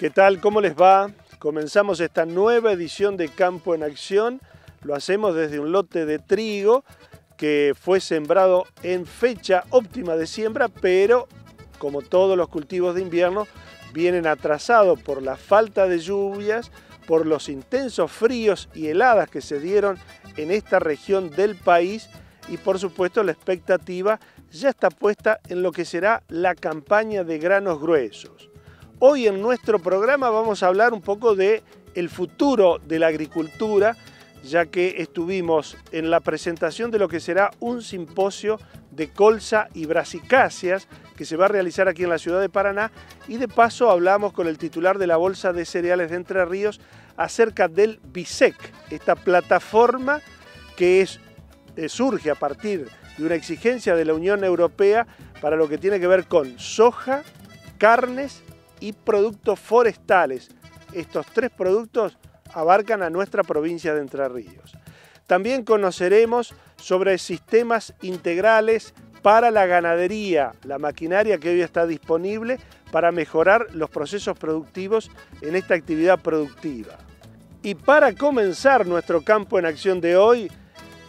¿Qué tal? ¿Cómo les va? Comenzamos esta nueva edición de Campo en Acción. Lo hacemos desde un lote de trigo que fue sembrado en fecha óptima de siembra, pero como todos los cultivos de invierno, vienen atrasados por la falta de lluvias, por los intensos fríos y heladas que se dieron en esta región del país y por supuesto la expectativa ya está puesta en lo que será la campaña de granos gruesos. Hoy en nuestro programa vamos a hablar un poco de el futuro de la agricultura, ya que estuvimos en la presentación de lo que será un simposio de colza y brasicáceas que se va a realizar aquí en la ciudad de Paraná y de paso hablamos con el titular de la Bolsa de Cereales de Entre Ríos acerca del BISEC, esta plataforma que es, eh, surge a partir de una exigencia de la Unión Europea para lo que tiene que ver con soja, carnes y productos forestales. Estos tres productos abarcan a nuestra provincia de Entre Ríos. También conoceremos sobre sistemas integrales para la ganadería, la maquinaria que hoy está disponible para mejorar los procesos productivos en esta actividad productiva. Y para comenzar nuestro campo en acción de hoy,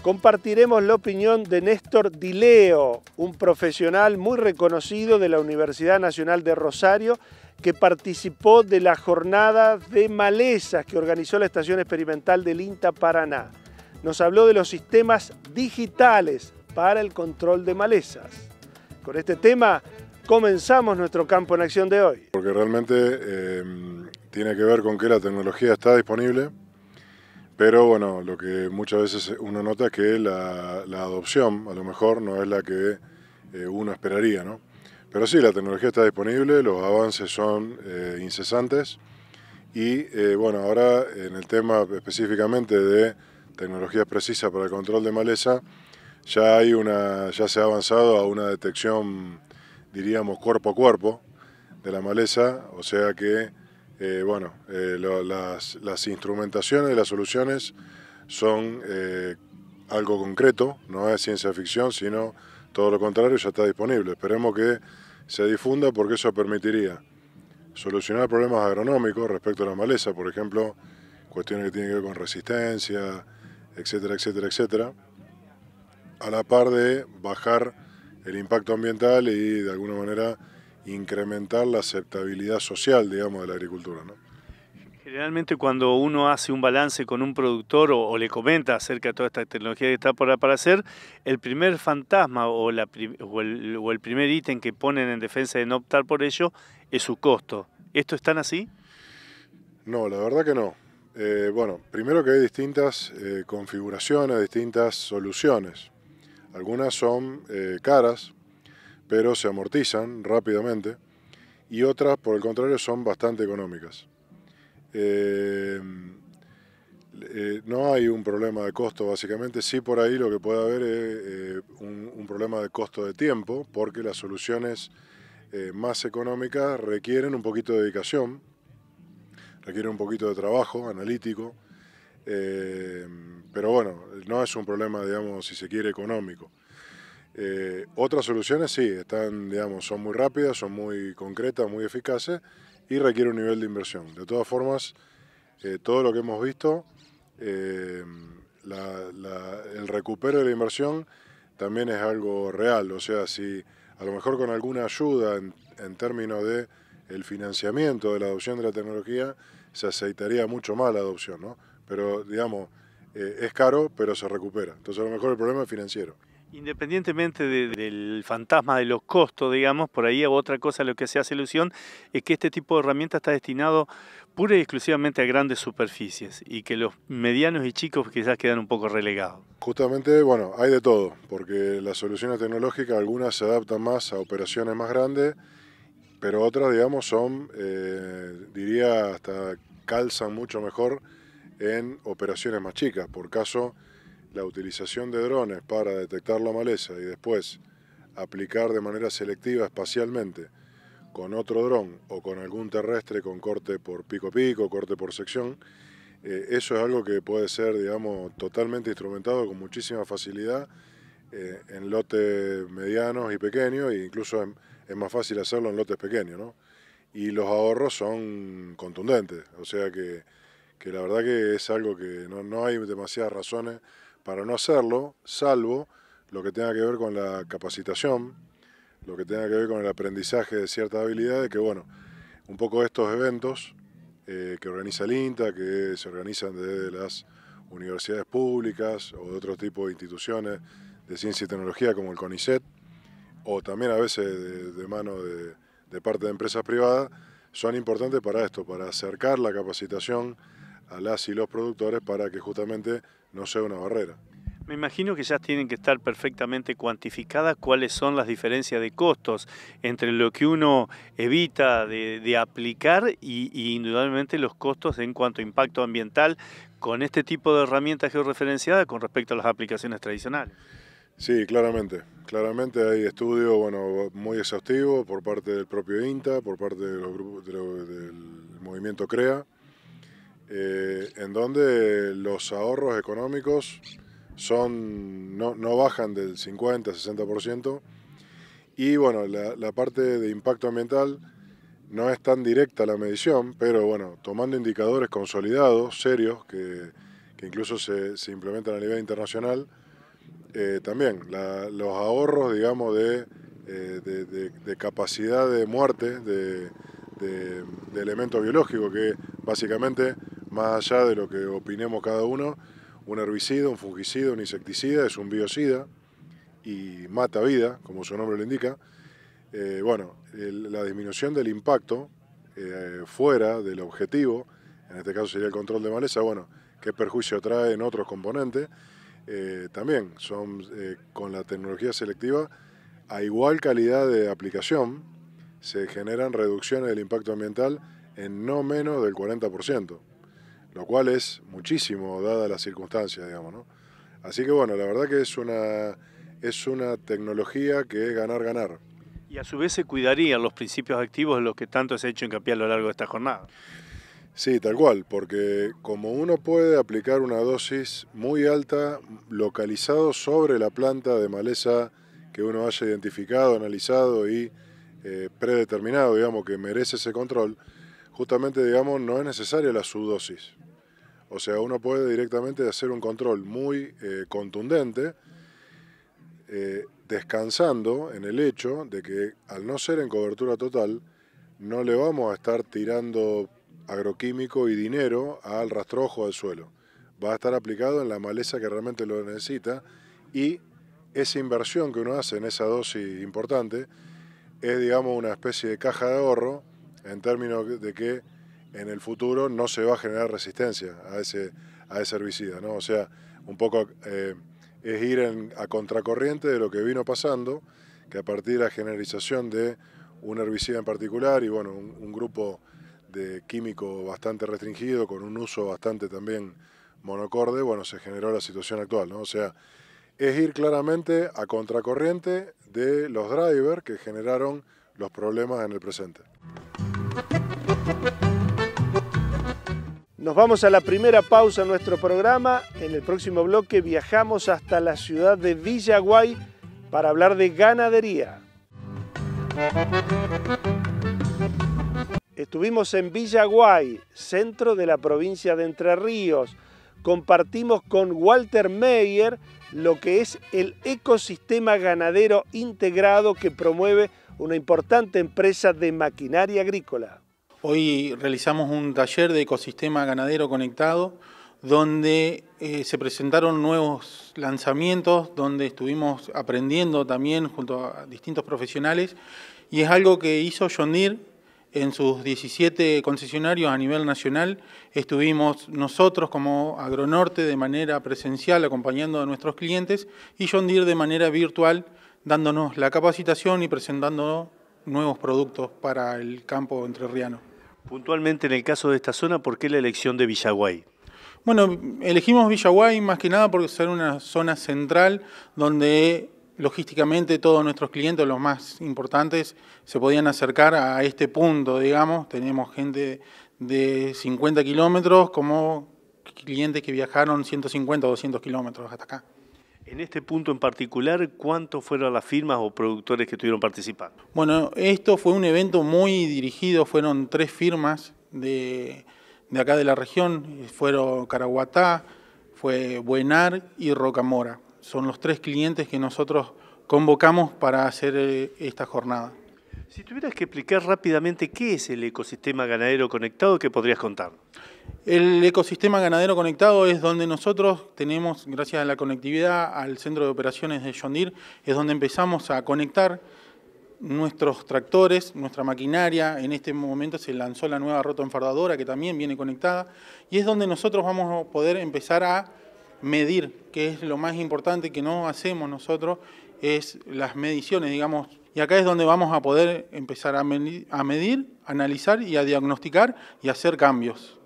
compartiremos la opinión de Néstor Dileo, un profesional muy reconocido de la Universidad Nacional de Rosario, que participó de la jornada de malezas que organizó la Estación Experimental del INTA Paraná. Nos habló de los sistemas digitales para el control de malezas. Con este tema comenzamos nuestro campo en acción de hoy. Porque realmente eh, tiene que ver con que la tecnología está disponible, pero bueno, lo que muchas veces uno nota es que la, la adopción a lo mejor no es la que eh, uno esperaría, ¿no? Pero sí, la tecnología está disponible, los avances son eh, incesantes y eh, bueno, ahora en el tema específicamente de tecnologías precisas para el control de maleza, ya, hay una, ya se ha avanzado a una detección, diríamos, cuerpo a cuerpo de la maleza, o sea que eh, bueno, eh, las, instrumentaciones instrumentaciones, las soluciones son eh, algo concreto, no es ciencia ficción, sino todo lo contrario, ya está disponible. Esperemos que se difunda porque eso permitiría solucionar problemas agronómicos respecto a la maleza, por ejemplo, cuestiones que tienen que ver con resistencia, etcétera, etcétera, etcétera, a la par de bajar el impacto ambiental y de alguna manera incrementar la aceptabilidad social, digamos, de la agricultura. Generalmente cuando uno hace un balance con un productor o, le comenta acerca de toda esta tecnología que está por aparecer, el primer fantasma o, el, primer ítem que ponen en defensa de no optar por ello es su costo. ¿Esto es tan así? No, la verdad que no. Eh, bueno, primero que hay distintas eh, configuraciones, distintas soluciones. Algunas son eh, caras, pero se amortizan rápidamente, y otras, por el contrario, son bastante económicas. Eh, eh, no hay un problema de costo, básicamente, sí por ahí lo que puede haber es eh, un, problema de costo de tiempo, porque las soluciones más económicas requieren un poquito de dedicación, requieren un poquito de trabajo analítico, pero bueno, no es un problema, digamos, si se quiere, económico. Eh, otras soluciones sí, están, digamos, son muy rápidas, son muy concretas, muy eficaces y requieren un nivel de inversión. De todas formas, eh, todo lo que hemos visto, eh, el recupero de la inversión también es algo real. O sea, si a lo mejor con alguna ayuda en, términos de el financiamiento de la adopción de la tecnología, se aceitaría mucho más la adopción, ¿no? Pero, digamos, es caro, pero se recupera. Entonces, a lo mejor el problema es financiero. Independientemente del fantasma de los costos, digamos, por ahí otra cosa a lo que se hace ilusión es que este tipo de herramienta está destinado pura y exclusivamente a grandes superficies y que los medianos y chicos quizás quedan un poco relegados. Justamente, bueno, hay de todo, porque las soluciones tecnológicas algunas se adaptan más a operaciones más grandes, pero otras, digamos, son, eh, diría, hasta calzan mucho mejor en operaciones más chicas. Por caso, la utilización de drones para detectar la maleza y después aplicar de manera selectiva espacialmente con otro dron o con algún terrestre con corte por pico pico, corte por sección, eh, eso es algo que puede ser, digamos, totalmente instrumentado con muchísima facilidad eh, en lotes medianos y pequeños, e incluso es, más fácil hacerlo en lotes pequeños, ¿no? Y los ahorros son contundentes, o sea que, la verdad que es algo que no, no hay demasiadas razones para no hacerlo, salvo lo que tenga que ver con la capacitación, lo que tenga que ver con el aprendizaje de ciertas habilidades, que bueno, un poco estos eventos eh, que organiza el INTA, que se organizan desde las universidades públicas o de otro tipo de instituciones de ciencia y tecnología como el CONICET, o también a veces de, mano de, de parte de empresas privadas, son importantes para esto, para acercar la capacitación a las y los productores para que justamente no sea una barrera. Me imagino que ya tienen que estar perfectamente cuantificadas cuáles son las diferencias de costos entre lo que uno evita de, aplicar y, indudablemente los costos en cuanto a impacto ambiental con este tipo de herramientas georreferenciadas con respecto a las aplicaciones tradicionales. Sí, claramente. Claramente hay estudios bueno, muy exhaustivos por parte del propio INTA, por parte de grupos, del movimiento CREA eh, en donde los ahorros económicos son, no, bajan del 50-60%. Y bueno, la, parte de impacto ambiental no es tan directa la medición, pero bueno, tomando indicadores consolidados, serios, que, incluso se, implementan a nivel internacional, eh, también los ahorros, digamos, eh, de, capacidad de muerte de, elementos biológicos, que básicamente más allá de lo que opinemos cada uno, un herbicida, un fungicida, un insecticida es un biocida y mata vida, como su nombre lo indica. Eh, bueno, la disminución del impacto eh, fuera del objetivo, en este caso sería el control de maleza, bueno, qué perjuicio trae en otros componentes, eh, también son con la tecnología selectiva a igual calidad de aplicación se generan reducciones del impacto ambiental en no menos del 40% lo cual es muchísimo dada las circunstancia, digamos, ¿no? Así que bueno, la verdad que es una, es una tecnología que es ganar, ganar. Y a su vez se cuidarían los principios activos de los que tanto se ha hecho hincapié a lo largo de esta jornada. Sí, tal cual, porque como uno puede aplicar una dosis muy alta localizado sobre la planta de maleza que uno haya identificado, analizado y eh, predeterminado, digamos, que merece ese control, justamente, digamos, no es necesaria la subdosis. O sea, uno puede directamente hacer un control muy eh, contundente, eh, descansando en el hecho de que al no ser en cobertura total, no le vamos a estar tirando agroquímico y dinero al rastrojo del suelo. Va a estar aplicado en la maleza que realmente lo necesita y esa inversión que uno hace en esa dosis importante es, digamos, una especie de caja de ahorro en términos de que en el futuro no se va a generar resistencia a ese, a ese herbicida, ¿no? O sea, un poco eh, es ir a contracorriente de lo que vino pasando, que a partir de la generalización de un herbicida en particular y bueno, un, grupo de químico bastante restringido, con un uso bastante también monocorde, bueno, se generó la situación actual, ¿no? O sea, es ir claramente a contracorriente de los drivers que generaron los problemas en el presente. Nos vamos a la primera pausa en nuestro programa. En el próximo bloque viajamos hasta la ciudad de Villaguay para hablar de ganadería. Estuvimos en Villaguay, centro de la provincia de Entre Ríos. Compartimos con Walter Meyer lo que es el ecosistema ganadero integrado que promueve una importante empresa de maquinaria agrícola. Hoy realizamos un taller de ecosistema ganadero conectado donde eh, se presentaron nuevos lanzamientos, donde estuvimos aprendiendo también junto a distintos profesionales y es algo que hizo John Deere en sus 17 concesionarios a nivel nacional. Estuvimos nosotros como Agronorte de manera presencial acompañando a nuestros clientes y John Deere de manera virtual dándonos la capacitación y presentando nuevos productos para el campo entrerriano. Puntualmente en el caso de esta zona, ¿por qué la elección de Villaguay? Bueno, elegimos Villaguay más que nada porque es una zona central donde logísticamente todos nuestros clientes, los más importantes, se podían acercar a este punto, digamos. Tenemos gente de 50 kilómetros como clientes que viajaron 150 o 200 kilómetros hasta acá. En este punto en particular, ¿cuántos fueron las firmas o productores que estuvieron participando? Bueno, esto fue un evento muy dirigido, fueron tres firmas de, de acá de la región, fueron Caraguatá, fue Buenar y Rocamora. Son los tres clientes que nosotros convocamos para hacer eh, esta jornada. Si tuvieras que explicar rápidamente qué es el ecosistema ganadero conectado, ¿qué podrías contar? El ecosistema ganadero conectado es donde nosotros tenemos, gracias a la conectividad al centro de operaciones de John es donde empezamos a conectar nuestros tractores, nuestra maquinaria. En este momento se lanzó la nueva rota enfardadora que también viene conectada y es donde nosotros vamos a poder empezar a medir, que es lo más importante que no hacemos nosotros, es las mediciones, digamos, y acá es donde vamos a poder empezar a medir, a medir analizar y a diagnosticar y hacer cambios.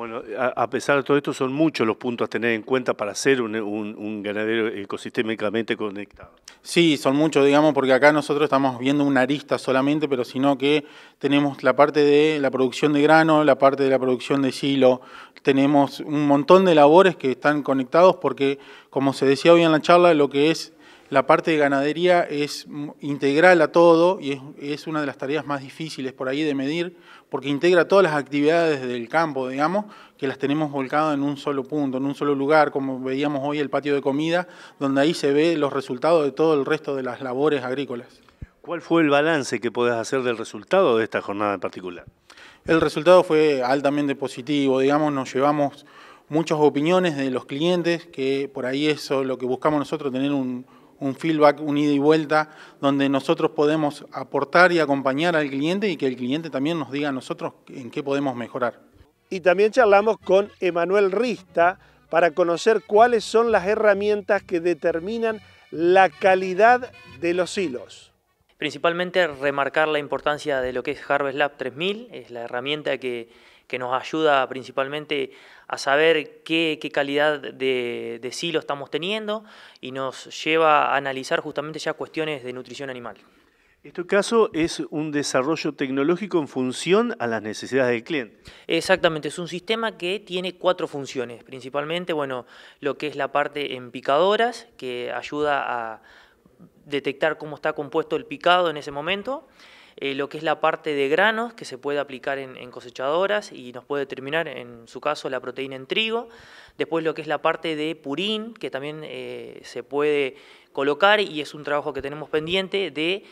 Bueno, a, pesar de todo esto, son muchos los puntos a tener en cuenta para ser un, ganadero ecosistémicamente conectado. Sí, son muchos, digamos, porque acá nosotros estamos viendo una arista solamente, pero sino que tenemos la parte de la producción de grano, la parte de la producción de silo, tenemos un montón de labores que están conectados porque, como se decía hoy en la charla, lo que es la parte de ganadería es integral a todo y es, una de las tareas más difíciles por ahí de medir, porque integra todas las actividades del campo, digamos, que las tenemos volcadas en un solo punto, en un solo lugar, como veíamos hoy el patio de comida, donde ahí se ve los resultados de todo el resto de las labores agrícolas. ¿Cuál fue el balance que podés hacer del resultado de esta jornada en particular? El resultado fue altamente positivo, digamos, nos llevamos muchas opiniones de los clientes, que por ahí eso lo que buscamos nosotros, tener un, un feedback, unido y vuelta, donde nosotros podemos aportar y acompañar al cliente y que el cliente también nos diga a nosotros en qué podemos mejorar. Y también charlamos con Emanuel Rista para conocer cuáles son las herramientas que determinan la calidad de los hilos. Principalmente remarcar la importancia de lo que es Harvest Lab 3000, es la herramienta que que nos ayuda principalmente a saber qué, qué calidad de, de, silo estamos teniendo y nos lleva a analizar justamente ya cuestiones de nutrición animal. Este caso es un desarrollo tecnológico en función a las necesidades del cliente. Exactamente, es un sistema que tiene cuatro funciones, principalmente, bueno, lo que es la parte en picadoras, que ayuda a detectar cómo está compuesto el picado en ese momento. Eh, lo que es la parte de granos que se puede aplicar en, cosechadoras y nos puede determinar, en su caso, la proteína en trigo. Después lo que es la parte de purín, que también eh, se puede colocar y es un trabajo que tenemos pendiente de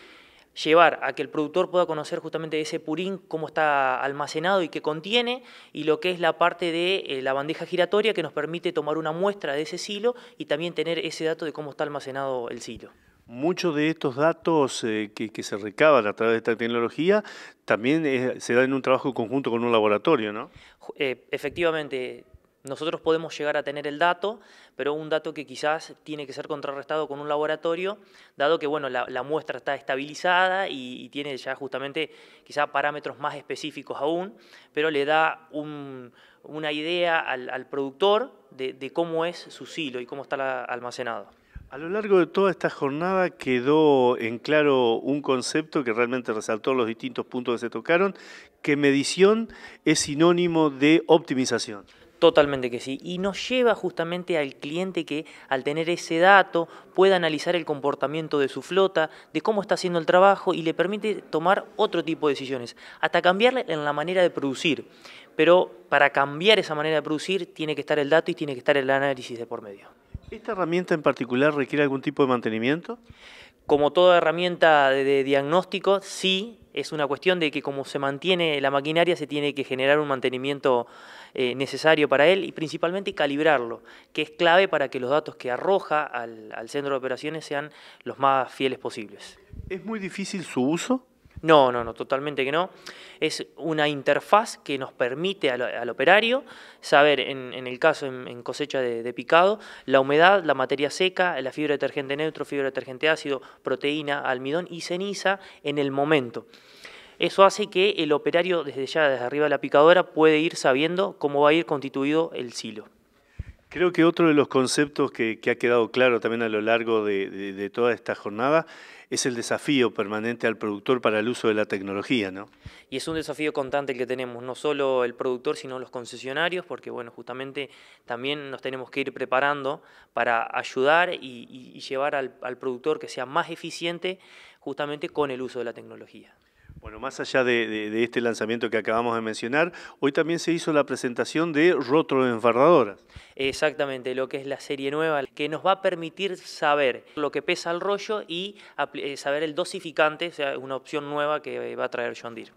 llevar a que el productor pueda conocer justamente ese purín, cómo está almacenado y qué contiene, y lo que es la parte de eh, la bandeja giratoria que nos permite tomar una muestra de ese silo y también tener ese dato de cómo está almacenado el silo. Muchos de estos datos eh, que, se recaban a través de esta tecnología también eh, se da en un trabajo conjunto con un laboratorio, ¿no? Eh, efectivamente, nosotros podemos llegar a tener el dato, pero un dato que quizás tiene que ser contrarrestado con un laboratorio, dado que bueno, la, muestra está estabilizada y, tiene ya justamente quizás parámetros más específicos aún, pero le da una idea al, productor de, cómo es su silo y cómo está la, almacenado. A lo largo de toda esta jornada quedó en claro un concepto que realmente resaltó los distintos puntos que se tocaron, que medición es sinónimo de optimización. Totalmente que sí. Y nos lleva justamente al cliente que al tener ese dato pueda analizar el comportamiento de su flota, de cómo está haciendo el trabajo y le permite tomar otro tipo de decisiones, hasta cambiarle en la manera de producir. Pero para cambiar esa manera de producir tiene que estar el dato y tiene que estar el análisis de por medio. ¿Esta herramienta en particular requiere algún tipo de mantenimiento? Como toda herramienta de, diagnóstico, sí, es una cuestión de que como se mantiene la maquinaria se tiene que generar un mantenimiento eh, necesario para él y principalmente calibrarlo, que es clave para que los datos que arroja al centro de operaciones sean los más fieles posibles. ¿Es muy difícil su uso? No, no, no, totalmente que no. Es una interfaz que nos permite al, operario saber, en, el caso en, cosecha de, picado, la humedad, la materia seca, la fibra de detergente neutro, fibra de detergente ácido, proteína, almidón y ceniza en el momento. Eso hace que el operario desde ya, desde arriba de la picadora, puede ir sabiendo cómo va a ir constituido el silo. Creo que otro de los conceptos que, ha quedado claro también a lo largo de, toda esta jornada es el desafío permanente al productor para el uso de la tecnología, ¿no? Y es un desafío constante que tenemos, no solo el productor, sino los concesionarios, porque bueno, justamente también nos tenemos que ir preparando para ayudar y, llevar al productor que sea más eficiente justamente con el uso de la tecnología. Bueno, más allá de, este lanzamiento que acabamos de mencionar, hoy también se hizo la presentación de Rotro Enfardadoras. Exactamente, lo que es la serie nueva, que nos va a permitir saber lo que pesa el rollo y eh, saber el dosificante, o sea, una opción nueva que eh, va a traer John Deere.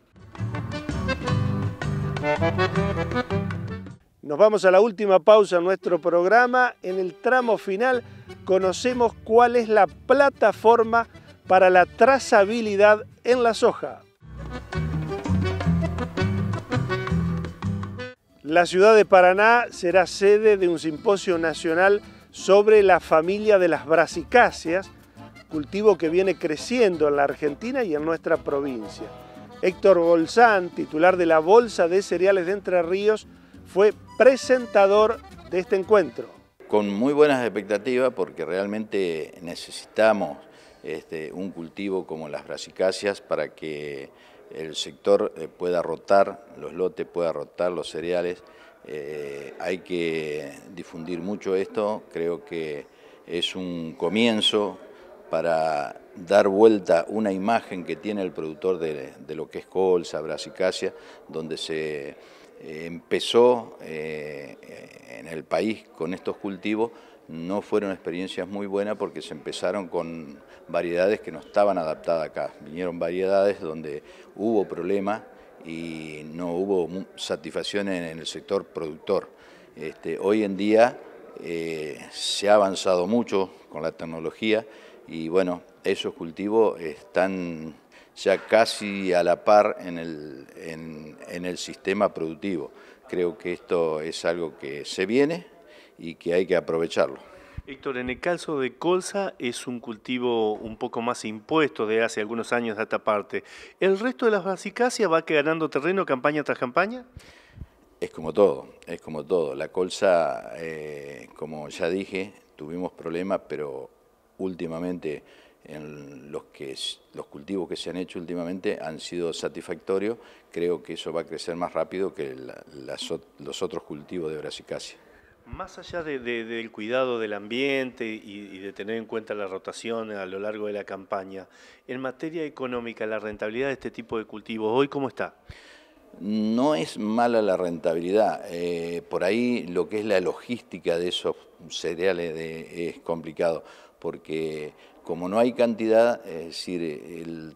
Nos vamos a la última pausa de nuestro programa. En el tramo final conocemos cuál es la plataforma para la trazabilidad en la soja. la ciudad de Paraná será sede de un simposio nacional sobre la familia de las brasicáceas, cultivo que viene creciendo en la Argentina y en nuestra provincia. Héctor Bolsán, titular de la Bolsa de Cereales de Entre Ríos, fue presentador de este encuentro. Con muy buenas expectativas porque realmente necesitamos este, un cultivo como las brasicáceas para que el sector eh, pueda rotar los lotes, pueda rotar los cereales. Eh, hay que difundir mucho esto, creo que es un comienzo para dar vuelta una imagen que tiene el productor de, lo que es colza, brassicacia, donde se eh, empezó en el país con estos cultivos no fueron experiencias muy buenas porque se empezaron con variedades que no estaban adaptadas acá. Vinieron variedades donde hubo problemas y no hubo satisfacción en el sector productor. Este, hoy en día eh, se ha avanzado mucho con la tecnología y bueno, esos cultivos están ya casi a la par en el, en el sistema productivo. Creo que esto es algo que se viene, y que hay que aprovecharlo. Héctor, en el caso de colza es un cultivo un poco más impuesto de hace algunos años de esta parte. ¿El resto de las brassicáceas va ganando terreno campaña tras campaña? Es como todo, es como todo. La colza, eh, como ya dije, tuvimos problemas, pero últimamente en los, que, los cultivos que se han hecho últimamente han sido satisfactorios. Creo que eso va a crecer más rápido que los otros cultivos de brassicáceas. Más allá del cuidado del ambiente y, de tener en cuenta la rotación a lo largo de la campaña, en materia económica, la rentabilidad de este tipo de cultivos, ¿hoy cómo está? No es mala la rentabilidad. Eh, por ahí lo que es la logística de esos cereales es complicado, porque como no hay cantidad, es decir, el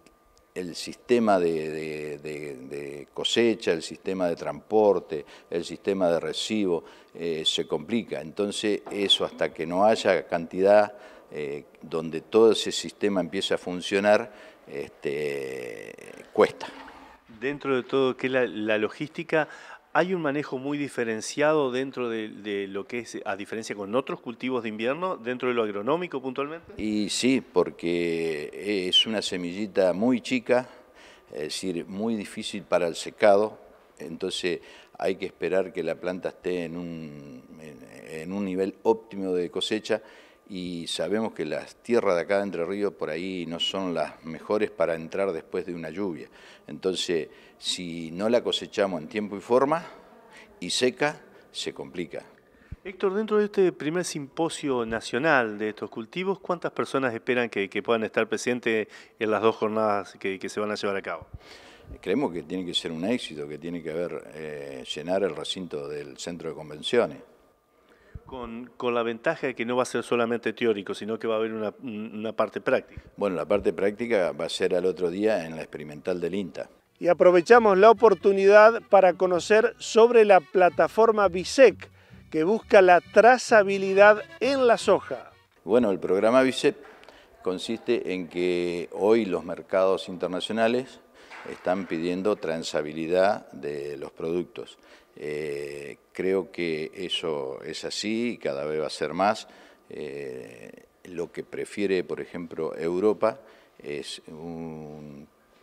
el sistema de, cosecha, el sistema de transporte, el sistema de recibo, eh, se complica. Entonces eso hasta que no haya cantidad eh, donde todo ese sistema empiece a funcionar, este, cuesta. Dentro de todo, que la, la logística hay un manejo muy diferenciado dentro de, lo que es, a diferencia con otros cultivos de invierno, dentro de lo agronómico puntualmente. Y sí, porque es una semillita muy chica, es decir, muy difícil para el secado, entonces hay que esperar que la planta esté en un, en un nivel óptimo de cosecha y sabemos que las tierras de acá de Entre Ríos por ahí no son las mejores para entrar después de una lluvia. Entonces, si no la cosechamos en tiempo y forma y seca, se complica. Héctor, dentro de este primer simposio nacional de estos cultivos, ¿cuántas personas esperan que, puedan estar presentes en las dos jornadas que, se van a llevar a cabo? Creemos que tiene que ser un éxito, que tiene que haber eh, llenar el recinto del centro de convenciones. Con, la ventaja de que no va a ser solamente teórico, sino que va a haber una, una parte práctica. Bueno, la parte práctica va a ser al otro día en la experimental del INTA. Y aprovechamos la oportunidad para conocer sobre la plataforma BISEC, que busca la trazabilidad en la soja. Bueno, el programa BISEC consiste en que hoy los mercados internacionales están pidiendo transabilidad de los productos eh, creo que eso es así y cada vez va a ser más. Eh, lo que prefiere, por ejemplo, Europa es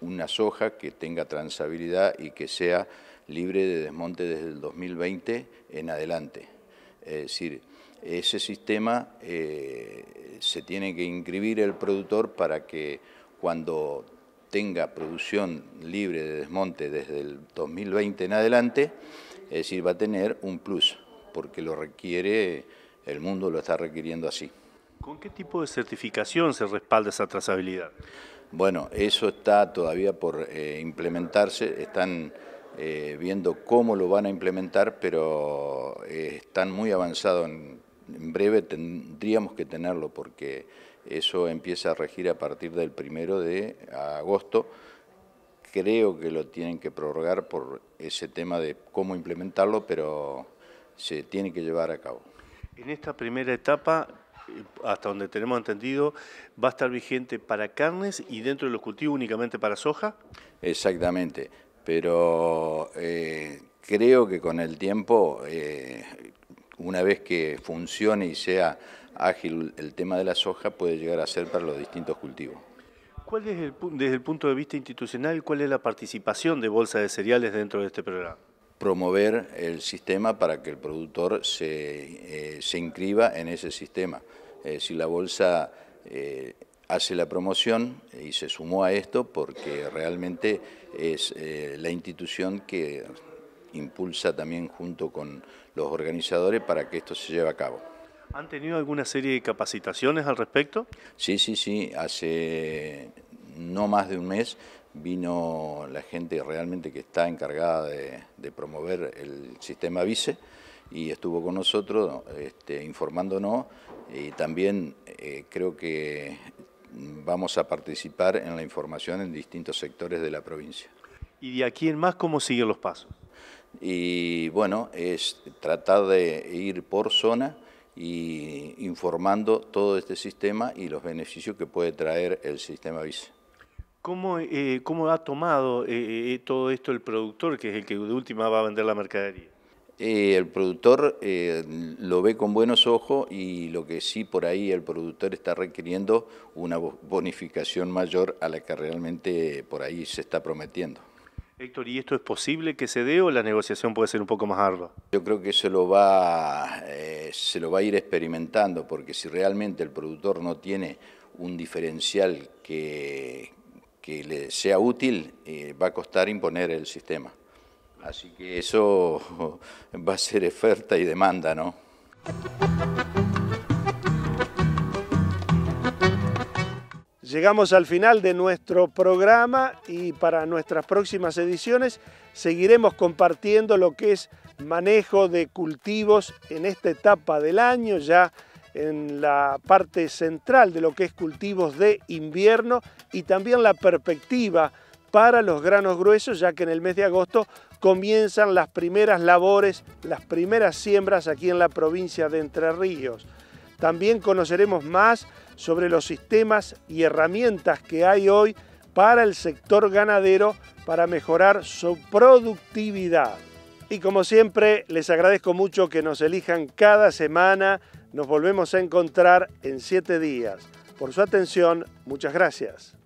una soja que tenga transabilidad y que sea libre de desmonte desde el 2020 en adelante. Es decir, ese sistema eh, se tiene que inscribir el productor para que cuando tenga producción libre de desmonte desde el 2020 en adelante, es decir, va a tener un plus, porque lo requiere, el mundo lo está requiriendo así. ¿Con qué tipo de certificación se respalda esa trazabilidad? Bueno, eso está todavía por eh, implementarse, están eh, viendo cómo lo van a implementar, pero eh, están muy avanzados. En, en, breve tendríamos que tenerlo porque eso empieza a regir a partir del primero de agosto creo que lo tienen que prorrogar por ese tema de cómo implementarlo, pero se tiene que llevar a cabo. En esta primera etapa, eh, hasta donde tenemos entendido, va a estar vigente para carnes y dentro de los cultivos únicamente para soja. Exactamente, pero eh, creo que con el tiempo, eh, una vez que funcione y sea ágil el tema de la soja, puede llegar a ser para los distintos cultivos. ¿Cuál es, desde el punto de vista institucional, cuál es la participación de Bolsa de Cereales dentro de este programa? Promover el sistema para que el productor se, eh, inscriba en ese sistema. Es eh, si la Bolsa eh, hace la promoción y se sumó a esto porque realmente es la institución que impulsa también junto con los organizadores para que esto se lleve a cabo. ¿Han tenido alguna serie de capacitaciones al respecto? Sí, sí, sí. Hace no más de un mes vino la gente realmente que está encargada de, promover el sistema VICE y estuvo con nosotros este, informándonos y también eh, creo que vamos a participar en la información en distintos sectores de la provincia. ¿Y de aquí en más cómo siguen los pasos? Y bueno, es tratar de ir por zona y informando todo este sistema y los beneficios que puede traer el sistema vice. Eh, ¿Cómo, ha tomado eh, eh, todo esto el productor, que es el que de última va a vender la mercadería? el productor lo ve con buenos ojos y lo que sí por ahí el productor está requiriendo una bonificación mayor a la que realmente por ahí se está prometiendo. Víctor, ¿y esto es posible que se dé o la negociación puede ser un poco más ardua? Yo creo que se lo va, eh, se lo va a ir experimentando, porque si realmente el productor no tiene un diferencial que, que le sea útil, eh, va a costar imponer el sistema. Así que eso va a ser oferta y demanda, ¿no? Llegamos al final de nuestro programa y para nuestras próximas ediciones seguiremos compartiendo lo que es manejo de cultivos en esta etapa del año, ya en la parte central de lo que es cultivos de invierno y también la perspectiva para los granos gruesos, ya que en el mes de agosto comienzan las primeras labores, las primeras siembras aquí en la provincia de Entre Ríos. También conoceremos más sobre los sistemas y herramientas que hay hoy para el sector ganadero para mejorar su productividad. Y como siempre, les agradezco mucho que nos elijan cada semana. Nos volvemos a encontrar en siete días. Por su atención, muchas gracias.